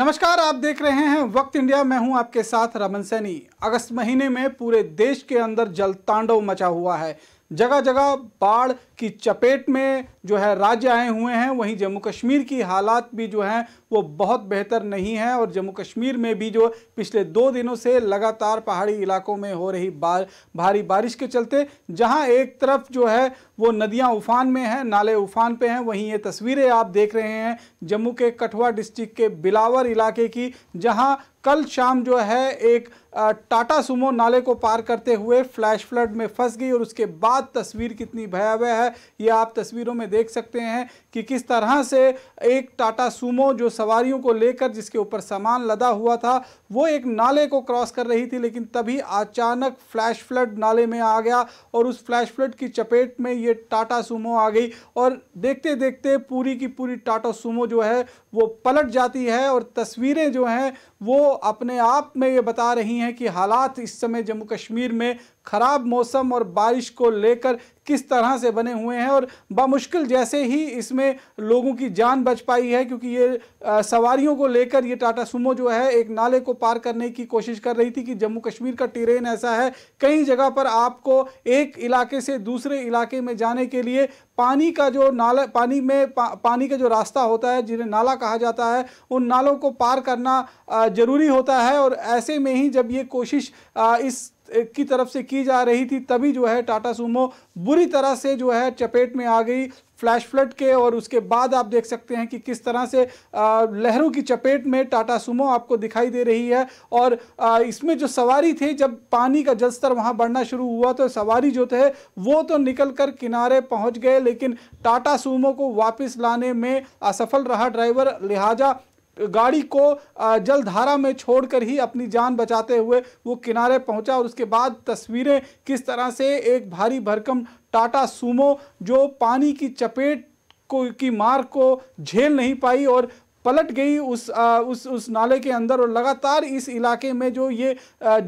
नमस्कार आप देख रहे हैं वक्त इंडिया मैं हूं आपके साथ रमन सैनी अगस्त महीने में पूरे देश के अंदर जल तांडव मचा हुआ है जगह जगह बाढ़ की चपेट में जो है राज्य आए हुए हैं वहीं जम्मू कश्मीर की हालात भी जो हैं वो बहुत बेहतर नहीं है और जम्मू कश्मीर में भी जो पिछले दो दिनों से लगातार पहाड़ी इलाकों में हो रही बार, भारी बारिश के चलते जहां एक तरफ जो है वो नदियां उफान में हैं नाले उफान पे हैं वहीं ये तस्वीरें आप देख रहे हैं जम्मू के कठुआ डिस्ट्रिक्ट के बिलावर इलाके की जहाँ कल शाम जो है एक टाटा सुमो नाले को पार करते हुए फ्लैश फ्लड में फंस गई और उसके बाद तस्वीर कितनी भयावह है ये आप तस्वीरों में देख सकते हैं कि किस तरह से एक टाटा सुमो जो सवारियों को लेकर जिसके ऊपर सामान लदा हुआ था वो एक नाले को क्रॉस कर रही थी लेकिन तभी अचानक फ्लैश फ्लड नाले में आ गया और उस फ्लैश फ्लड की चपेट में ये टाटा सुमो आ गई और देखते देखते पूरी की पूरी टाटा सुमो जो है वो पलट जाती है और तस्वीरें जो हैं वो अपने आप में ये बता रही हैं कि हालात इस समय जम्मू कश्मीर में खराब मौसम और बारिश को लेकर किस तरह से बने हुए हैं और बामुश्किल जैसे ही इसमें लोगों की जान बच पाई है क्योंकि ये सवारियों को लेकर ये टाटा सुमो जो है एक नाले को पार करने की कोशिश कर रही थी कि जम्मू कश्मीर का टेरेन ऐसा है कई जगह पर आपको एक इलाके से दूसरे इलाके में जाने के लिए पानी का जो नाला पानी में पा, पानी का जो रास्ता होता है जिन्हें नाला कहा जाता है उन नालों को पार करना ज़रूरी होता है और ऐसे में ही जब ये कोशिश इस की तरफ से की जा रही थी तभी जो है टाटा सूमो बुरी तरह से जो है चपेट में आ गई फ्लैश फ्लड के और उसके बाद आप देख सकते हैं कि किस तरह से लहरों की चपेट में टाटा सुमो आपको दिखाई दे रही है और इसमें जो सवारी थे जब पानी का जलस्तर वहाँ बढ़ना शुरू हुआ तो सवारी जो थे वो तो निकल कर किनारे पहुँच गए लेकिन टाटा सुमो को वापस लाने में असफल रहा ड्राइवर लिहाजा गाड़ी को जल धारा में छोड़कर ही अपनी जान बचाते हुए वो किनारे पहुंचा और उसके बाद तस्वीरें किस तरह से एक भारी भरकम टाटा सूमो जो पानी की चपेट को की मार को झेल नहीं पाई और पलट गई उस आ, उस उस नाले के अंदर और लगातार इस इलाके में जो ये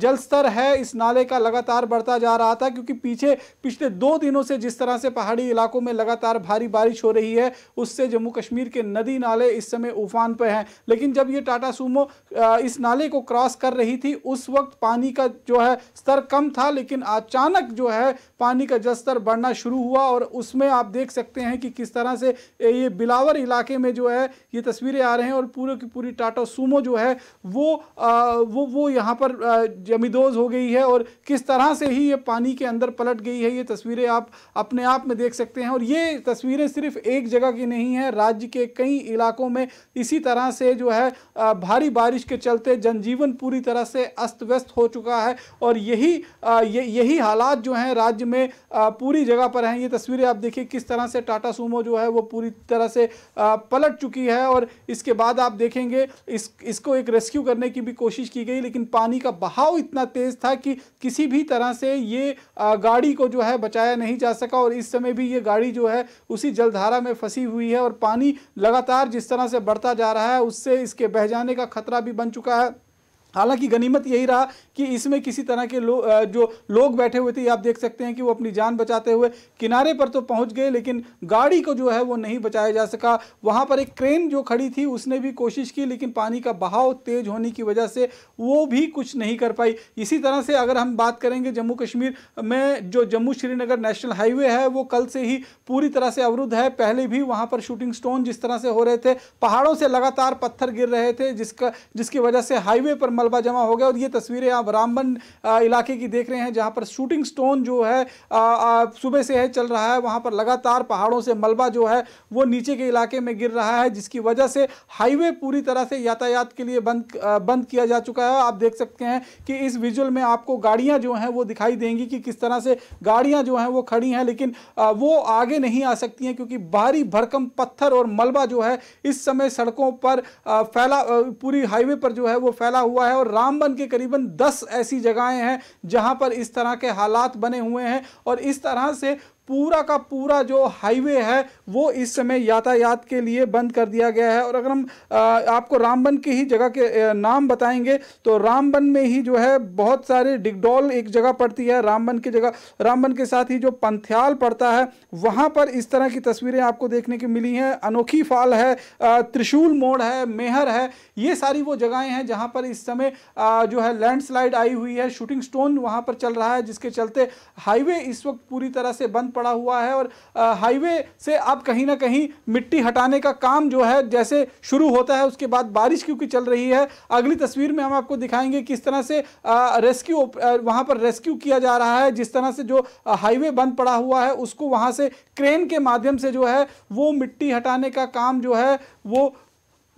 जल स्तर है इस नाले का लगातार बढ़ता जा रहा था क्योंकि पीछे पिछले दो दिनों से जिस तरह से पहाड़ी इलाकों में लगातार भारी बारिश हो रही है उससे जम्मू कश्मीर के नदी नाले इस समय उफान पर हैं लेकिन जब ये टाटा सूमो इस नाले को क्रॉस कर रही थी उस वक्त पानी का जो है स्तर कम था लेकिन अचानक जो है पानी का जल स्तर बढ़ना शुरू हुआ और उसमें आप देख सकते हैं कि किस तरह से ये बिलावर इलाके में जो है ये तस्वीरें आ रहे हैं और पूरे की पूरी टाटा सूमो जो है वो आ, वो वो यहाँ पर जमीदोज हो गई है और किस तरह से ही ये पानी के अंदर पलट गई है ये तस्वीरें आप अपने आप में देख सकते हैं और ये तस्वीरें सिर्फ एक जगह की नहीं है राज्य के कई इलाकों में इसी तरह से जो है भारी बारिश के चलते जनजीवन पूरी तरह से अस्त व्यस्त हो चुका है और यही ये यही हालात जो हैं राज्य में पूरी जगह पर हैं ये तस्वीरें आप देखिए किस तरह से टाटा सूमो जो है वो पूरी तरह से पलट चुकी है और इसके बाद आप देखेंगे इस इसको एक रेस्क्यू करने की भी कोशिश की गई लेकिन पानी का बहाव इतना तेज़ था कि किसी भी तरह से ये गाड़ी को जो है बचाया नहीं जा सका और इस समय भी ये गाड़ी जो है उसी जलधारा में फंसी हुई है और पानी लगातार जिस तरह से बढ़ता जा रहा है उससे इसके बह जाने का खतरा भी बन चुका है हालांकि गनीमत यही रहा कि इसमें किसी तरह के लो, जो लोग बैठे हुए थे आप देख सकते हैं कि वो अपनी जान बचाते हुए किनारे पर तो पहुंच गए लेकिन गाड़ी को जो है वो नहीं बचाया जा सका वहां पर एक क्रेन जो खड़ी थी उसने भी कोशिश की लेकिन पानी का बहाव तेज होने की वजह से वो भी कुछ नहीं कर पाई इसी तरह से अगर हम बात करेंगे जम्मू कश्मीर में जो जम्मू श्रीनगर नेशनल हाईवे है वो कल से ही पूरी तरह से अवरुद्ध है पहले भी वहाँ पर शूटिंग स्टोन जिस तरह से हो रहे थे पहाड़ों से लगातार पत्थर गिर रहे थे जिसका जिसकी वजह से हाईवे पर मलबा जमा हो गया और ये तस्वीरें आप रामबन इलाके की देख रहे हैं जहाँ पर शूटिंग स्टोन जो है सुबह से है चल रहा है वहाँ पर लगातार पहाड़ों से मलबा जो है वो नीचे के इलाके में गिर रहा है जिसकी वजह से हाईवे पूरी तरह से यातायात के लिए बंद बंद किया जा चुका है आप देख सकते हैं कि इस विजुअल में आपको गाड़ियाँ जो हैं वो दिखाई देंगी कि किस तरह से गाड़ियाँ जो हैं वो खड़ी हैं लेकिन वो आगे नहीं आ सकती हैं क्योंकि भारी भरकम पत्थर और मलबा जो है इस समय सड़कों पर फैला पूरी हाईवे पर जो है वो फैला हुआ है है और रामबन के करीबन दस ऐसी जगहें हैं जहां पर इस तरह के हालात बने हुए हैं और इस तरह से पूरा का पूरा जो हाईवे है वो इस समय यातायात के लिए बंद कर दिया गया है और अगर हम आपको रामबन की ही जगह के नाम बताएंगे तो रामबन में ही जो है बहुत सारे डिगडोल एक जगह पड़ती है रामबन की जगह रामबन के साथ ही जो पंथ्याल पड़ता है वहाँ पर इस तरह की तस्वीरें आपको देखने की मिली हैं अनोखी फाल है त्रिशूल मोड़ है मेहर है ये सारी वो जगहें हैं जहाँ पर इस समय जो है लैंड आई हुई है शूटिंग स्टोन वहाँ पर चल रहा है जिसके चलते हाईवे इस वक्त पूरी तरह से बंद पड़ा हुआ है और हाईवे से अब कहीं ना कहीं मिट्टी हटाने का काम जो है जैसे शुरू होता है उसके बाद बारिश क्योंकि चल रही है अगली तस्वीर में हम आपको दिखाएंगे किस तरह से रेस्क्यू वहाँ पर रेस्क्यू किया जा रहा है जिस तरह से जो हाईवे बंद पड़ा हुआ है उसको वहाँ से क्रेन के माध्यम से जो है वो मिट्टी हटाने का काम जो है वो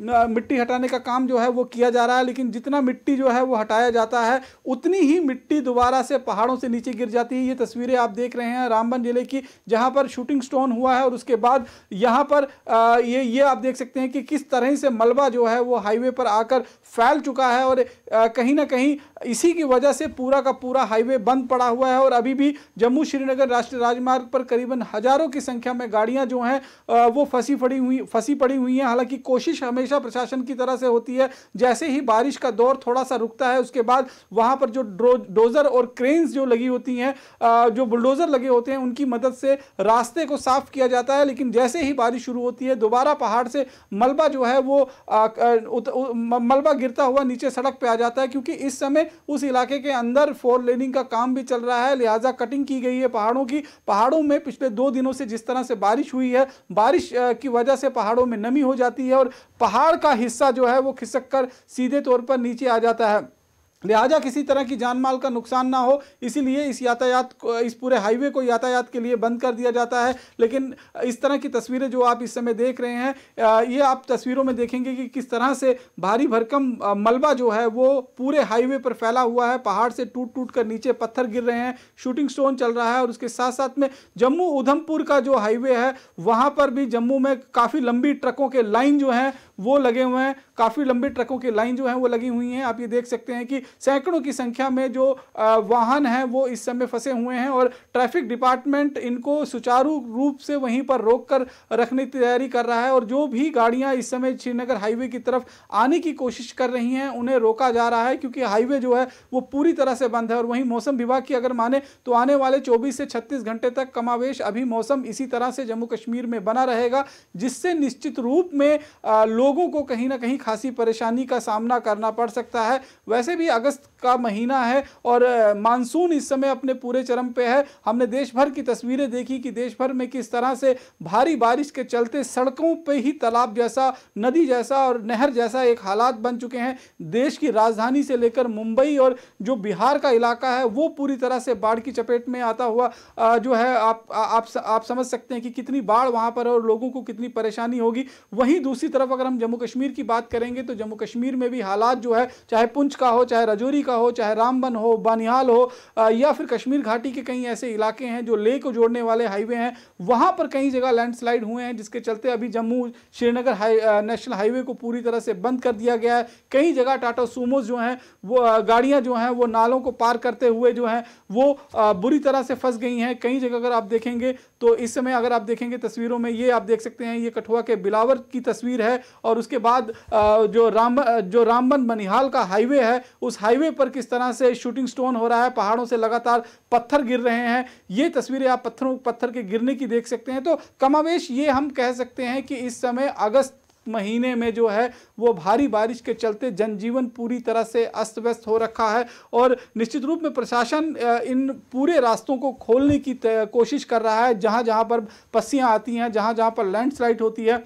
मिट्टी हटाने का काम जो है वो किया जा रहा है लेकिन जितना मिट्टी जो है वो हटाया जाता है उतनी ही मिट्टी दोबारा से पहाड़ों से नीचे गिर जाती है ये तस्वीरें आप देख रहे हैं रामबन जिले की जहाँ पर शूटिंग स्टोन हुआ है और उसके बाद यहाँ पर आ, ये ये आप देख सकते हैं कि किस तरह से मलबा जो है वो हाईवे पर आकर फैल चुका है और आ, कहीं ना कहीं इसी की वजह से पूरा का पूरा हाईवे बंद पड़ा हुआ है और अभी भी जम्मू श्रीनगर राष्ट्रीय राजमार्ग पर करीबन हज़ारों की संख्या में गाड़ियाँ जो हैं वो फंसी पड़ी हुई फंसी पड़ी हुई हैं हालाँकि कोशिश हमें हमेशा प्रशासन की तरह से होती है जैसे ही बारिश का दौर थोड़ा सा रुकता है उसके बाद वहाँ पर जो डोजर और क्रेन्स जो लगी होती हैं जो बुलडोज़र लगे होते हैं उनकी मदद से रास्ते को साफ किया जाता है लेकिन जैसे ही बारिश शुरू होती है दोबारा पहाड़ से मलबा जो है वो मलबा गिरता हुआ नीचे सड़क पर आ जाता है क्योंकि इस समय उस इलाके के अंदर फोर लेनिंग का काम भी चल रहा है लिहाजा कटिंग की गई है पहाड़ों की पहाड़ों में पिछले दो दिनों से जिस तरह से बारिश हुई है बारिश की वजह से पहाड़ों में नमी हो जाती है और पहाड़ पहाड़ का हिस्सा जो है वो खिसक कर सीधे तौर पर नीचे आ जाता है लिहाजा किसी तरह की जान माल का नुकसान ना हो इसीलिए इस यातायात इस पूरे हाईवे को यातायात के लिए बंद कर दिया जाता है लेकिन इस तरह की तस्वीरें जो आप इस समय देख रहे हैं ये आप तस्वीरों में देखेंगे कि किस तरह से भारी भरकम मलबा जो है वो पूरे हाईवे पर फैला हुआ है पहाड़ से टूट टूट कर नीचे पत्थर गिर रहे हैं शूटिंग स्टोन चल रहा है और उसके साथ साथ में जम्मू उधमपुर का जो हाईवे है वहाँ पर भी जम्मू में काफ़ी लंबी ट्रकों के लाइन जो हैं वो लगे हुए हैं काफ़ी लंबी ट्रकों की लाइन जो है वो लगी हुई हैं आप ये देख सकते हैं कि सैकड़ों की संख्या में जो वाहन हैं वो इस समय फंसे हुए हैं और ट्रैफिक डिपार्टमेंट इनको सुचारू रूप से वहीं पर रोक कर रखने की तैयारी कर रहा है और जो भी गाड़ियाँ इस समय श्रीनगर हाईवे की तरफ आने की कोशिश कर रही हैं उन्हें रोका जा रहा है क्योंकि हाईवे जो है वो पूरी तरह से बंद है और वहीं मौसम विभाग की अगर माने तो आने वाले चौबीस से छत्तीस घंटे तक कमावेश अभी मौसम इसी तरह से जम्मू कश्मीर में बना रहेगा जिससे निश्चित रूप में लोग लोगों को कहीं ना कहीं खासी परेशानी का सामना करना पड़ सकता है वैसे भी अगस्त का महीना है और मानसून इस समय अपने पूरे चरम पे है हमने देश भर की तस्वीरें देखी कि देश भर में किस तरह से भारी बारिश के चलते सड़कों पे ही तालाब जैसा नदी जैसा और नहर जैसा एक हालात बन चुके हैं देश की राजधानी से लेकर मुंबई और जो बिहार का इलाका है वो पूरी तरह से बाढ़ की चपेट में आता हुआ जो है आप आप आप समझ सकते हैं कि कितनी बाढ़ वहाँ पर है और लोगों को कितनी परेशानी होगी वहीं दूसरी तरफ अगर हम हम जम्मू कश्मीर की बात करेंगे तो जम्मू कश्मीर में भी हालात जो है चाहे पुंछ का हो चाहे रजौरी का हो चाहे रामबन हो बनिहाल हो या फिर कश्मीर घाटी के कई ऐसे इलाके हैं जो ले को जोड़ने वाले हाईवे हैं वहाँ पर कई जगह लैंडस्लाइड हुए हैं जिसके चलते अभी जम्मू श्रीनगर नेशनल हाईवे को पूरी तरह से बंद कर दिया गया है कई जगह टाटा सूमोज जो हैं वो गाड़ियाँ जो हैं वो नालों को पार करते हुए जो हैं वो बुरी तरह से फंस गई हैं कई जगह अगर आप देखेंगे तो इस समय अगर आप देखेंगे तस्वीरों में ये आप देख सकते हैं ये कठुआ के बिलावर की तस्वीर है और उसके बाद जो राम जो रामबन बनिहाल का हाईवे है उस हाईवे पर किस तरह से शूटिंग स्टोन हो रहा है पहाड़ों से लगातार पत्थर गिर रहे हैं ये तस्वीरें आप पत्थरों पत्थर के गिरने की देख सकते हैं तो कमावेश ये हम कह सकते हैं कि इस समय अगस्त महीने में जो है वो भारी बारिश के चलते जनजीवन पूरी तरह से अस्त व्यस्त हो रखा है और निश्चित रूप में प्रशासन इन पूरे रास्तों को खोलने की कोशिश कर रहा है जहाँ जहाँ पर पस्सियाँ आती हैं जहाँ जहाँ पर लैंडस्लाइड होती है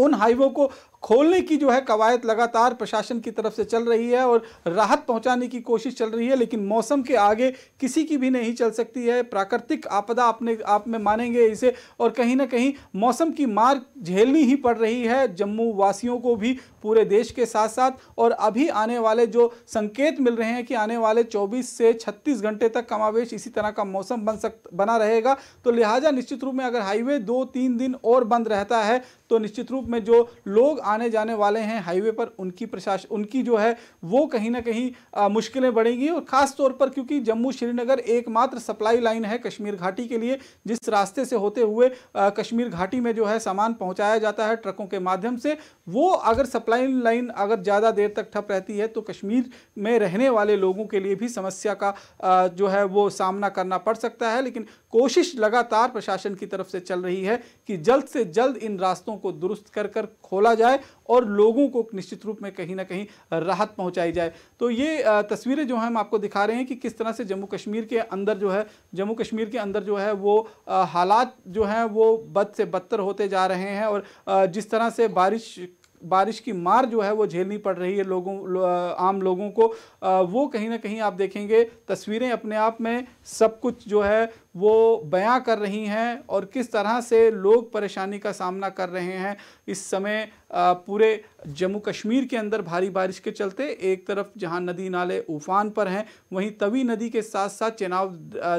उन हाइवों को खोलने की जो है कवायद लगातार प्रशासन की तरफ से चल रही है और राहत पहुंचाने की कोशिश चल रही है लेकिन मौसम के आगे किसी की भी नहीं चल सकती है प्राकृतिक आपदा अपने आप में मानेंगे इसे और कहीं ना कहीं मौसम की मार झेलनी ही पड़ रही है जम्मू वासियों को भी पूरे देश के साथ साथ और अभी आने वाले जो संकेत मिल रहे हैं कि आने वाले चौबीस से छत्तीस घंटे तक कमावेश इसी तरह का मौसम बन सक बना रहेगा तो लिहाजा निश्चित रूप में अगर हाईवे दो तीन दिन और बंद रहता है तो निश्चित रूप में जो लोग आने जाने वाले हैं हाईवे पर उनकी प्रशासन उनकी जो है वो कहीं ना कहीं मुश्किलें बढ़ेंगी और ख़ास तौर पर क्योंकि जम्मू श्रीनगर एकमात्र सप्लाई लाइन है कश्मीर घाटी के लिए जिस रास्ते से होते हुए आ, कश्मीर घाटी में जो है सामान पहुंचाया जाता है ट्रकों के माध्यम से वो अगर सप्लाई लाइन अगर ज़्यादा देर तक ठप रहती है तो कश्मीर में रहने वाले लोगों के लिए भी समस्या का आ, जो है वो सामना करना पड़ सकता है लेकिन कोशिश लगातार प्रशासन की तरफ से चल रही है कि जल्द से जल्द इन रास्तों को दुरुस्त कर कर खोला जाए और लोगों को निश्चित रूप में कहीं ना कहीं राहत पहुंचाई जाए तो ये तस्वीरें जो हम आपको दिखा रहे हैं कि किस तरह से जम्मू कश्मीर के अंदर जो है जम्मू कश्मीर के अंदर जो है वो हालात जो हैं वो बद से बदतर होते जा रहे हैं और जिस तरह से बारिश बारिश की मार जो है वो झेलनी पड़ रही है लोगों आम लोगों को वो कहीं ना कहीं आप देखेंगे तस्वीरें अपने आप में सब कुछ जो है वो बयां कर रही हैं और किस तरह से लोग परेशानी का सामना कर रहे हैं इस समय पूरे जम्मू कश्मीर के अंदर भारी बारिश के चलते एक तरफ जहां नदी नाले उफान पर हैं वहीं तवी नदी के साथ साथ चेनाव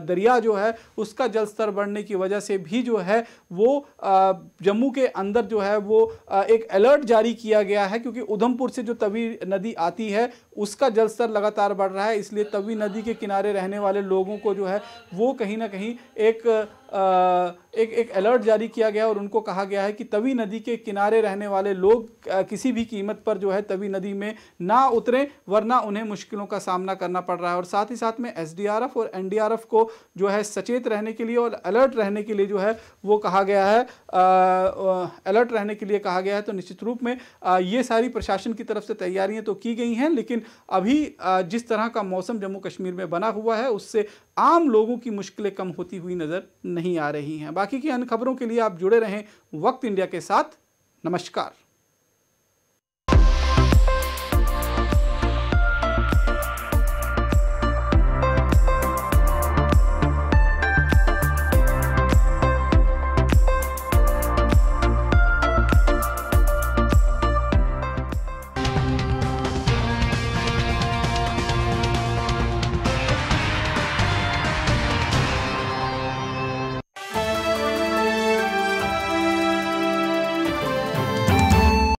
दरिया जो है उसका जल स्तर बढ़ने की वजह से भी जो है वो जम्मू के अंदर जो है वो एक अलर्ट जारी किया गया है क्योंकि उधमपुर से जो तवी नदी आती है उसका जल स्तर लगातार बढ़ रहा है इसलिए तवी नदी के किनारे रहने वाले लोगों को जो है वो कहीं ना कहीं एक एक एक अलर्ट जारी किया गया और उनको कहा गया है कि तवी नदी के किनारे रहने वाले लोग किसी भी कीमत पर जो है तवी नदी में ना उतरें वरना उन्हें मुश्किलों का सामना करना पड़ रहा है और साथ ही साथ में एसडीआरएफ और एनडीआरएफ को जो है सचेत रहने के लिए और अलर्ट रहने के लिए जो है वो कहा गया है अलर्ट रहने के लिए कहा गया है तो निश्चित रूप में ये सारी प्रशासन की तरफ से तैयारियाँ तो की गई हैं लेकिन अभी जिस तरह का मौसम जम्मू कश्मीर में बना हुआ है उससे आम लोगों की मुश्किलें कम होती हुई नज़र नहीं नहीं आ रही हैं बाकी की अन्य खबरों के लिए आप जुड़े रहें वक्त इंडिया के साथ नमस्कार